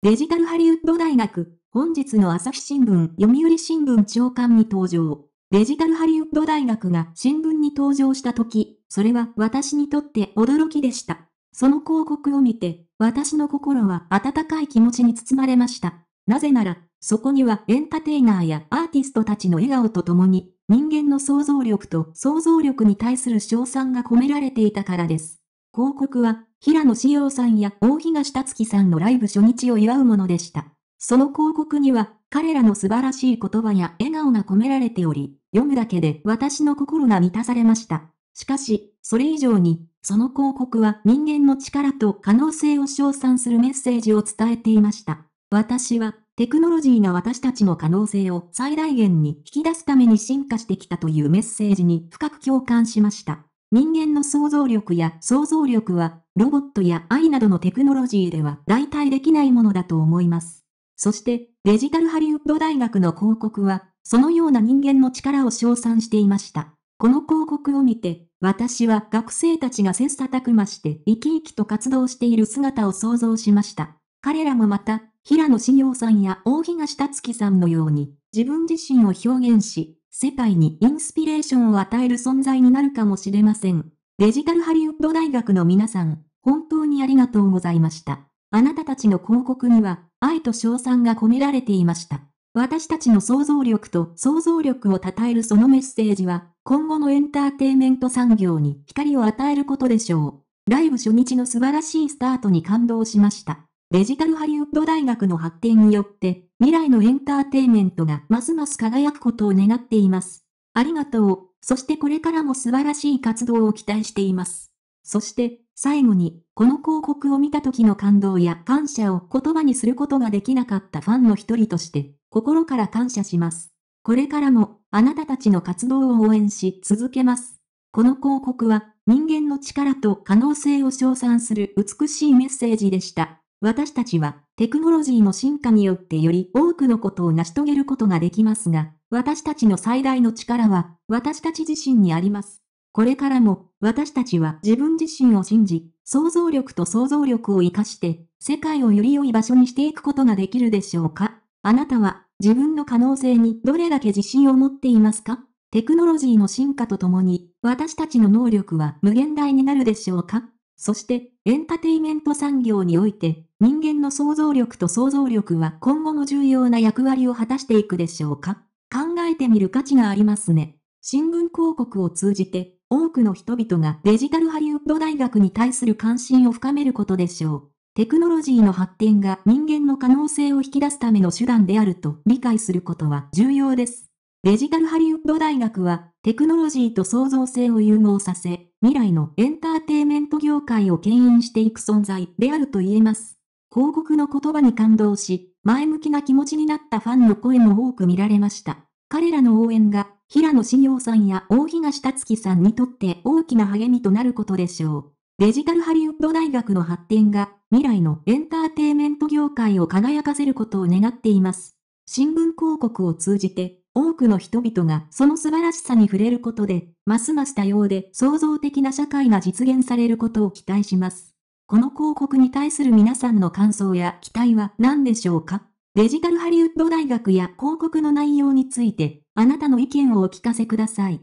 デジタルハリウッド大学、本日の朝日新聞、読売新聞長官に登場。デジタルハリウッド大学が新聞に登場した時、それは私にとって驚きでした。その広告を見て、私の心は温かい気持ちに包まれました。なぜなら、そこにはエンターテイナーやアーティストたちの笑顔とともに、人間の想像力と想像力に対する賞賛が込められていたからです。広告は平野紫耀さんや大東達樹さんのライブ初日を祝うものでした。その広告には、彼らの素晴らしい言葉や笑顔が込められており、読むだけで私の心が満たされました。しかし、それ以上に、その広告は人間の力と可能性を称賛するメッセージを伝えていました。私は、テクノロジーが私たちの可能性を最大限に引き出すために進化してきたというメッセージに深く共感しました。人間の想像力や想像力は、ロボットや愛などのテクノロジーでは代替できないものだと思います。そして、デジタルハリウッド大学の広告は、そのような人間の力を称賛していました。この広告を見て、私は学生たちが切磋琢磨して生き生きと活動している姿を想像しました。彼らもまた、平野紫耀さんや大東達樹さんのように、自分自身を表現し、世界にインスピレーションを与える存在になるかもしれません。デジタルハリウッド大学の皆さん、本当にありがとうございました。あなたたちの広告には、愛と賞賛が込められていました。私たちの想像力と想像力を称えるそのメッセージは、今後のエンターテイメント産業に光を与えることでしょう。ライブ初日の素晴らしいスタートに感動しました。デジタルハリウッド大学の発展によって、未来のエンターテイメントがますます輝くことを願っています。ありがとう。そしてこれからも素晴らしい活動を期待しています。そして、最後に、この広告を見た時の感動や感謝を言葉にすることができなかったファンの一人として、心から感謝します。これからも、あなたたちの活動を応援し続けます。この広告は、人間の力と可能性を称賛する美しいメッセージでした。私たちはテクノロジーの進化によってより多くのことを成し遂げることができますが、私たちの最大の力は私たち自身にあります。これからも私たちは自分自身を信じ、想像力と想像力を活かして世界をより良い場所にしていくことができるでしょうかあなたは自分の可能性にどれだけ自信を持っていますかテクノロジーの進化とともに私たちの能力は無限大になるでしょうかそしてエンターテイメント産業において人間の想像力と想像力は今後も重要な役割を果たしていくでしょうか考えてみる価値がありますね。新聞広告を通じて、多くの人々がデジタルハリウッド大学に対する関心を深めることでしょう。テクノロジーの発展が人間の可能性を引き出すための手段であると理解することは重要です。デジタルハリウッド大学はテクノロジーと創造性を融合させ、未来のエンターテイメント業界を牽引していく存在であると言えます。広告の言葉に感動し、前向きな気持ちになったファンの声も多く見られました。彼らの応援が、平野志陽さんや大東達樹さんにとって大きな励みとなることでしょう。デジタルハリウッド大学の発展が、未来のエンターテイメント業界を輝かせることを願っています。新聞広告を通じて、多くの人々がその素晴らしさに触れることで、ますます多様で創造的な社会が実現されることを期待します。この広告に対する皆さんの感想や期待は何でしょうかデジタルハリウッド大学や広告の内容について、あなたの意見をお聞かせください。